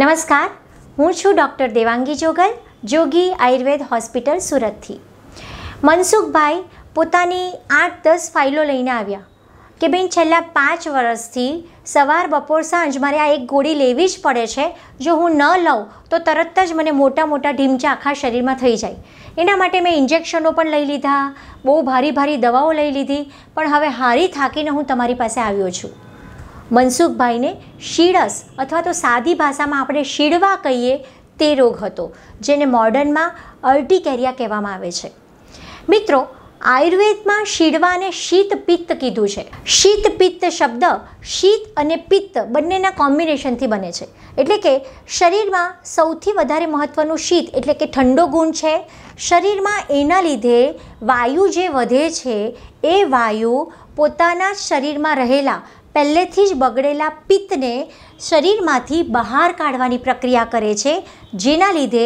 નમસ્કાર હું છું ડૉક્ટર દેવાંગી જોગલ જોગી આયુર્વેદ હોસ્પિટલ સુરતથી મનસુખભાઈ પોતાની આઠ દસ ફાઇલો લઈને આવ્યા કે બેન છેલ્લા પાંચ વર્ષથી સવાર બપોર સાંજ મારે આ એક ગોળી લેવી જ પડે છે જો હું ન લઉં તો તરત જ મને મોટા મોટા ઢીમચા આખા શરીરમાં થઈ જાય એના માટે મેં ઇન્જેક્શનો પણ લઈ લીધા બહુ ભારી ભારી દવાઓ લઈ લીધી પણ હવે હારી થાકીને હું તમારી પાસે આવ્યો છું મનસુખભાઈને શીળસ અથવા તો સાદી ભાષામાં આપણે શીળવા કહીએ તે રોગ હતો જેને મોડર્નમાં અર્ટિકેરિયા કહેવામાં આવે છે મિત્રો આયુર્વેદમાં શીળવાને શીત પિત્ત કીધું છે શીત પિત્ત શબ્દ શીત અને પિત્ત બંનેના કોમ્બિનેશનથી બને છે એટલે કે શરીરમાં સૌથી વધારે મહત્ત્વનું શીત એટલે કે ઠંડો ગુણ છે શરીરમાં એના લીધે વાયુ જે વધે છે એ વાયુ પોતાના જ શરીરમાં રહેલા પહેલેથી જ બગડેલા પિત્તને શરીરમાંથી બહાર કાઢવાની પ્રક્રિયા કરે છે જેના લીધે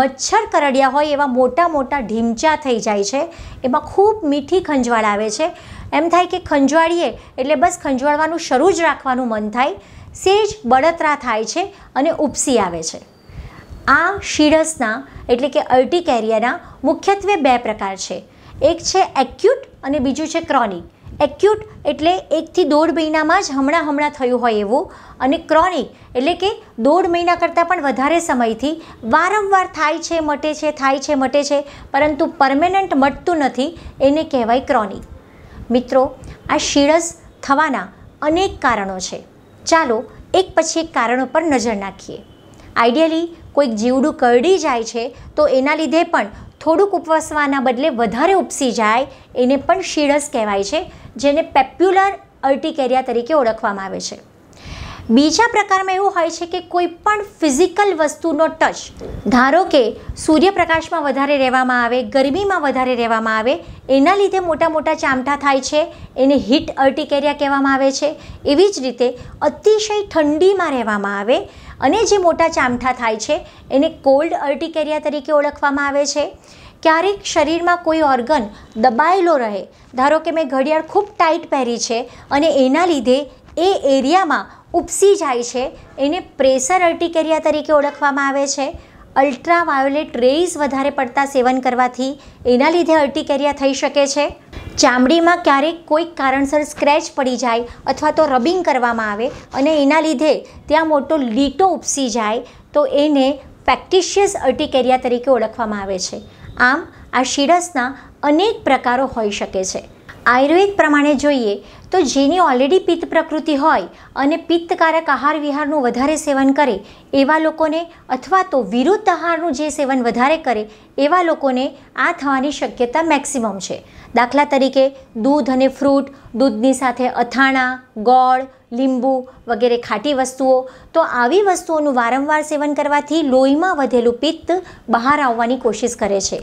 મચ્છર કરડિયા હોય એવા મોટા મોટા ઢીમચા થઈ જાય છે એમાં ખૂબ મીઠી ખંજવાળ આવે છે એમ થાય કે ખંજવાળીએ એટલે બસ ખંજવાળવાનું શરૂ જ રાખવાનું મન થાય સેજ બળતરા થાય છે અને ઉપસી આવે છે આ શીડસના એટલે કે અલ્ટી કેરિયાના મુખ્યત્વે બે પ્રકાર છે એક છે એક્યુટ અને બીજું છે ક્રોનિક એક્યુટ એટલે એકથી દોઢ મહિનામાં જ હમણાં હમણાં થયું હોય એવું અને ક્રોનિક એટલે કે દોઢ મહિના કરતાં પણ વધારે સમયથી વારંવાર થાય છે મટે છે થાય છે મટે છે પરંતુ પરમેનન્ટ મટતું નથી એને કહેવાય ક્રોનિક મિત્રો આ શીળસ થવાના અનેક કારણો છે ચાલો એક પછી એક કારણો પર નજર નાખીએ આઈડિયલી કોઈક જીવડું કરડી જાય છે તો એના લીધે પણ થોડુંક ઉપવાસવાના બદલે વધારે ઉપસી જાય એને પણ શીરસ કહેવાય છે જેને પેપ્યુલર અર્ટિકેરિયા તરીકે ઓળખવામાં આવે છે બીજા પ્રકારમાં એવું હોય છે કે કોઈ પણ ફિઝિકલ વસ્તુનો ટચ ધારો કે સૂર્યપ્રકાશમાં વધારે રહેવામાં આવે ગરમીમાં વધારે રહેવામાં આવે એના લીધે મોટા મોટા ચામઠા થાય છે એને હીટ અર્ટિકેરિયા કહેવામાં આવે છે એવી જ રીતે અતિશય ઠંડીમાં રહેવામાં આવે અને જે મોટા ચામઠા થાય છે એને કોલ્ડ અર્ટિકેરિયા તરીકે ઓળખવામાં આવે છે ક્યારેક શરીરમાં કોઈ ઓર્ગન દબાયેલો રહે ધારો કે મેં ઘડિયાળ ખૂબ ટાઈટ પહેરી છે અને એના લીધે એ એરિયામાં ઉપસી જાય છે એને પ્રેશર અર્ટિકેરિયા તરીકે ઓળખવામાં આવે છે અલ્ટ્રાવાયોલેટ રેઝ વધારે પડતા સેવન કરવાથી એના લીધે અર્ટિકેરિયા થઈ શકે છે ચામડીમાં ક્યારેક કોઈક કારણસર સ્ક્રેચ પડી જાય અથવા તો રબિંગ કરવામાં આવે અને એના લીધે ત્યાં મોટો લીટો ઉપસી જાય તો એને ફેક્ટિશિયસ અર્ટિકેરિયા તરીકે ઓળખવામાં આવે છે આમ આ શીરસના અનેક પ્રકારો હોઈ શકે છે આયુર્વેદ પ્રમાણે જોઈએ તો જેની ઓલરેડી પિત્ત પ્રકૃતિ હોય અને પિત્તકારક આહાર વિહારનું વધારે સેવન કરે એવા લોકોને અથવા તો વિરુદ્ધ આહારનું જે સેવન વધારે કરે એવા લોકોને આ થવાની શક્યતા મેક્સિમમ છે દાખલા તરીકે દૂધ અને ફ્રૂટ દૂધની સાથે અથાણા ગોળ લીંબુ વગેરે ખાટી વસ્તુઓ તો આવી વસ્તુઓનું વારંવાર સેવન કરવાથી લોહીમાં વધેલું પિત્ત બહાર આવવાની કોશિશ કરે છે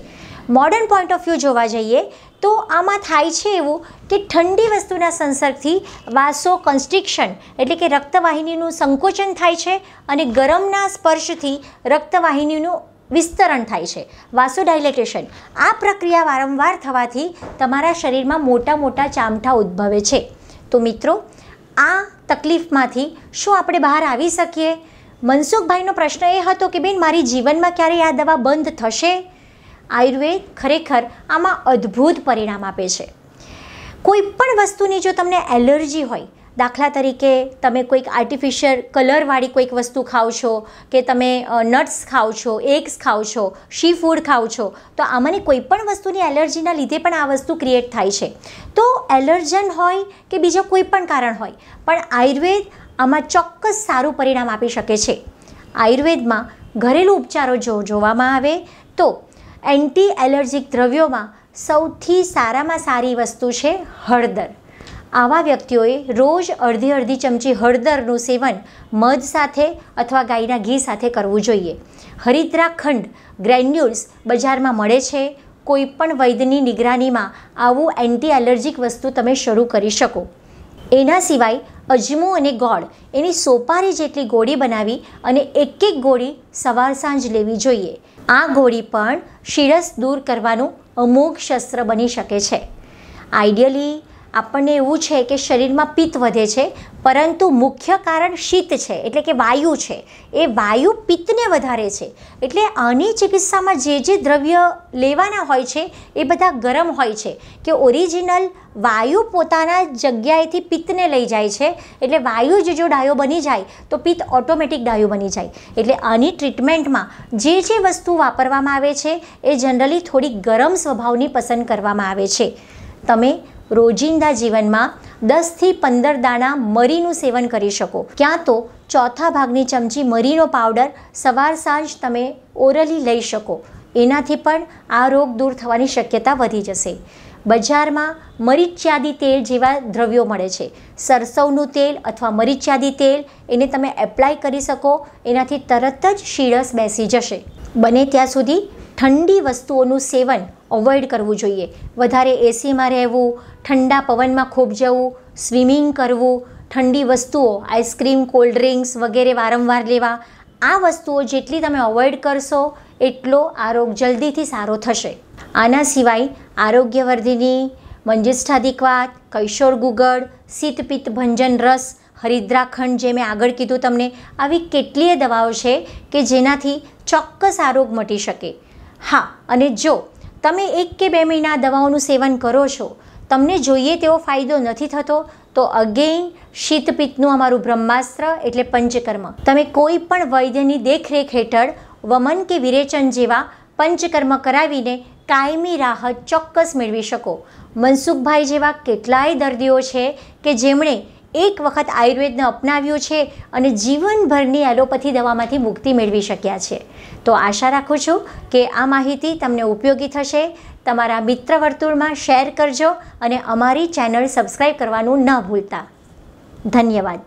મોડર્ન પોઈન્ટ ઓફ વ્યૂ જોવા જઈએ તો આમાં થાય છે એવું કે ઠંડી વસ્તુના સંસર્ગથી વાસો કન્સ્ટ્રિક્શન એટલે કે રક્તવાહિનીનું સંકોચન થાય છે અને ગરમના સ્પર્શથી રક્તવાહિનીનું વિસ્તરણ થાય છે વાસો વાસોડાયલેટેશન આ પ્રક્રિયા વારંવાર થવાથી તમારા શરીરમાં મોટા મોટા ચામઠા ઉદ્ભવે છે તો મિત્રો આ તકલીફમાંથી શું આપણે બહાર આવી શકીએ મનસુખભાઈનો પ્રશ્ન એ હતો કે બેન મારી જીવનમાં ક્યારે આ દવા બંધ થશે આયુર્વેદ ખરેખર આમાં અદ્ભુત પરિણામ આપે છે કોઈ પણ વસ્તુની જો તમને એલર્જી હોય દાખલા તરીકે તમે કોઈક આર્ટિફિશિયલ કલરવાળી કોઈક વસ્તુ ખાઓ છો કે તમે નટ્સ ખાઓ છો એગ્સ ખાઓ છો શી ફૂડ ખાઓ છો તો આમાંની કોઈ પણ વસ્તુની એલર્જીના લીધે પણ આ વસ્તુ ક્રિએટ થાય છે તો એલર્જન હોય કે બીજા કોઈ પણ કારણ હોય પણ આયુર્વેદ આમાં ચોક્કસ સારું પરિણામ આપી શકે છે આયુર્વેદમાં ઘરેલું ઉપચારો જો જોવામાં આવે તો એન્ટી એલર્જીક દ્રવ્યોમાં સૌથી સારામાં સારી વસ્તુ છે હળદર આવા વ્યક્તિઓએ રોજ અડધી અડધી ચમચી હળદરનું સેવન મધ સાથે અથવા ગાયના ઘી સાથે કરવું જોઈએ હરિદ્રાખંડ ગ્રેન્યુલ્સ બજારમાં મળે છે કોઈપણ વૈદ્યની નિગરાનીમાં આવું એન્ટી એલર્જીક વસ્તુ તમે શરૂ કરી શકો એના સિવાય અજમો અને ગોળ એની સોપારી જેટલી ગોળી બનાવી અને એક એક ગોળી સવાર સાંજ લેવી જોઈએ આ ગોળી પણ શિરસ દૂર કરવાનું અમુક શસ્ત્ર બની શકે છે આઈડિયલી આપણને એવું છે કે શરીરમાં પિત્ત વધે છે પરંતુ મુખ્ય કારણ શીત છે એટલે કે વાયુ છે એ વાયુ પિત્તને વધારે છે એટલે આની ચિકિત્સામાં જે જે દ્રવ્ય લેવાના હોય છે એ બધા ગરમ હોય છે કે ઓરિજિનલ વાયુ પોતાના જગ્યાએથી પિત્તને લઈ જાય છે એટલે વાયુ જ જો ડાયો બની જાય તો પિત્ત ઓટોમેટિક ડાયો બની જાય એટલે આની ટ્રીટમેન્ટમાં જે જે વસ્તુ વાપરવામાં આવે છે એ જનરલી થોડી ગરમ સ્વભાવની પસંદ કરવામાં આવે છે તમે રોજિંદા જીવનમાં દસથી પંદર દાણા મરીનું સેવન કરી શકો ક્યાં તો ચોથા ભાગની ચમચી મરીનો પાવડર સવાર સાંજ તમે ઓરલી લઈ શકો એનાથી પણ આ રોગ દૂર થવાની શક્યતા વધી જશે બજારમાં મરીચિયાદી તેલ જેવા દ્રવ્યો મળે છે સરસવનું તેલ અથવા મરીચિયાદી તેલ એને તમે એપ્લાય કરી શકો એનાથી તરત જ શીળસ બેસી જશે બને ત્યાં સુધી ઠંડી વસ્તુઓનું સેવન અવોઇડ કરવું જોઈએ વધારે એસીમાં રહેવું ઠંડા પવનમાં ખૂબ જવું સ્વિમિંગ કરવું ઠંડી વસ્તુઓ આઈસ્ક્રીમ કોલ્ડ ડ્રિંક્સ વગેરે વારંવાર લેવા આ વસ્તુઓ જેટલી તમે અવોઇડ કરશો એટલો આરોગ જલ્દીથી સારો થશે આના સિવાય આરોગ્યવર્ધિની મંજિષ્ઠાધિકવાત કૈશોર ગુગળ શીતપિત્ત ભંજન રસ હરિદ્રાખંડ જે મેં આગળ કીધું તમને આવી કેટલીય દવાઓ છે કે જેનાથી ચોક્કસ આરોગ મટી શકે હા અને જો તમે એક કે બે મહિના દવાઓનું સેવન કરો છો તમને જોઈએ તેવો ફાયદો નથી થતો તો અગેઇન શીતપિત્તનું અમારું બ્રહ્માસ્ત્ર એટલે પંચકર્મ તમે કોઈ પણ વૈદ્યની દેખરેખ હેઠળ વમન કે વિરેચન જેવા પંચકર્મ કરાવીને કાયમી રાહત ચોક્કસ મેળવી શકો મનસુખભાઈ જેવા કેટલાય દર્દીઓ છે કે જેમણે એક વખત આયુર્વેદને અપનાવ્યો છે અને જીવનભરની એલોપથી દવામાંથી મુક્તિ મેળવી શક્યા છે તો આશા રાખું છું કે આ માહિતી તમને ઉપયોગી થશે તમારા મિત્ર વર્તુળમાં શેર કરજો અને અમારી ચેનલ સબસ્ક્રાઈબ કરવાનું ન ભૂલતા ધન્યવાદ